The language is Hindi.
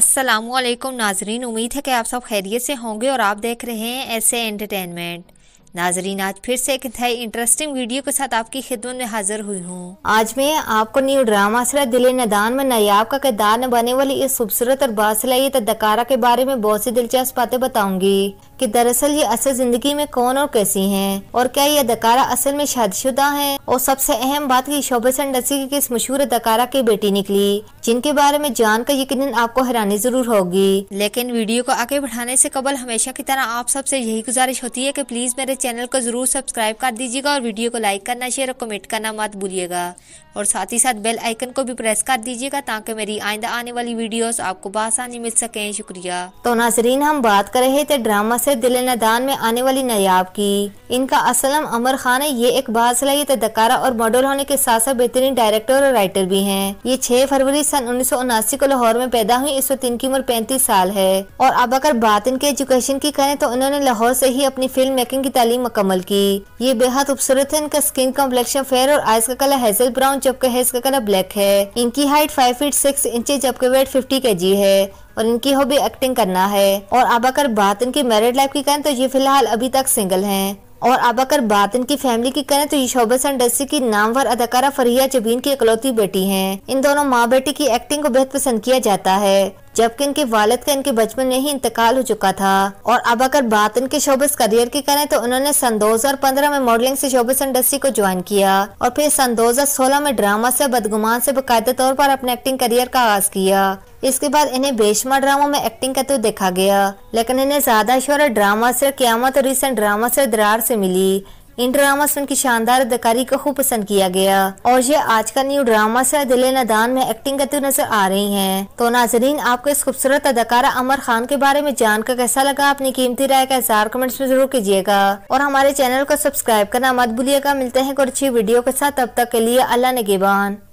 असलकुम नाजरीन उम्मीद है कि आप सब खैरियत से होंगे और आप देख रहे हैं ऐसे एंटरटेनमेंट नाजरीन आज फिर से एक नई इंटरेस्टिंग वीडियो के साथ आपकी खिदमत में हाजिर हुई हूँ आज मैं आपको न्यू ड्रामा सिला दिल नदान में नयाब का किरदार निभाने वाली इस खूबसूरत और बासिलाई अदाकारा के बारे में बहुत सी दिलचस्प बातें बताऊंगी कि दरअसल ये असल जिंदगी में कौन और कैसी हैं और क्या ये अदकारा असल में शादीशुदा हैं और सबसे अहम बात की शोभा संडसी की किस मशहूर अदकारा की बेटी निकली जिनके बारे में जानकर यकीन आपको हैरानी जरूर होगी लेकिन वीडियो को आगे बढ़ाने से कबल हमेशा की तरह आप सबसे यही गुजारिश होती है की प्लीज मेरे चैनल को जरूर सब्सक्राइब कर दीजिएगा और वीडियो को लाइक करना शेयर और कमेंट करना मत भूलिएगा और साथ ही साथ बेल आइकन को भी प्रेस कर दीजिएगा ताकि मेरी आइंदा आने वाली वीडियोस आपको बसानी मिल सके शुक्रिया तो नाजरीन हम बात कर रहे थे ड्रामा से से दिल नदान में आने वाली नयाब की इनका असलम अमर खान है ये एक बासलाइत तो दकारा और मॉडल होने के साथ साथ बेहतरीन डायरेक्टर और राइटर भी हैं ये छह फरवरी सन उन्नीस को लाहौर में पैदा हुई इस वक्त इनकी उम्र पैंतीस साल है और अब अगर बात इनके एजुकेशन की करें तो उन्होंने लाहौर से ही अपनी फिल्म मेकिंग की तालीम मुकम्मल की ये बेहद खूबसूरत है इनका स्किन कॉम्प्लेक्शन फेयर और आइस का कलर हेजल ब्राउन जबकि हेज का कलर ब्लैक है इनकी height five feet six inch जबकि वेट फिफ्टी के जी है और इनकी हॉबी एक्टिंग करना है और आबाकर बात इनकी मैरिड लाइफ की करें तो ये फिलहाल अभी तक सिंगल हैं और आबाकर बात इनकी फैमिली की करें तो ये शोबस इंडस्ट्री की नामवर अदाकारा फरिया जबीन की इकलौती बेटी हैं इन दोनों माँ बेटी की एक्टिंग को बेहद पसंद किया जाता है जबकि इनके वालद का इनके बचपन में ही इंतकाल हो चुका था और अब अगर बात इनके शोबस करियर की करें तो उन्होंने सन 2015 में मॉडलिंग से शोबस इंडस्ट्री को ज्वाइन किया और फिर सन 2016 में ड्रामा से बदगुमान से बाकायदा तौर पर अपने एक्टिंग करियर का आगाज किया इसके बाद इन्हें बेशमा ड्रामा में एक्टिंग करते हुए देखा गया लेकिन इन्हें ज्यादा शोहरत ड्रामा से क्यामत और रिसेंट ड्रामा से दरार से मिली इन ड्रामा से उनकी शानदार अदकारी को खूब पसंद किया गया और ये आज का न्यू ड्रामा से दिले नदान में एक्टिंग करते हुए नजर आ रही हैं। तो नाजरीन आपको इस खूबसूरत अदकारा अमर खान के बारे में जानकर कैसा लगा अपनी कीमती राय का इजहार कमेंट्स में जरूर कीजिएगा और हमारे चैनल को सब्सक्राइब करना मत भूलिएगा मिलते हैं कुछ अच्छी वीडियो के साथ तब तक के लिए अल्लाह नगेबान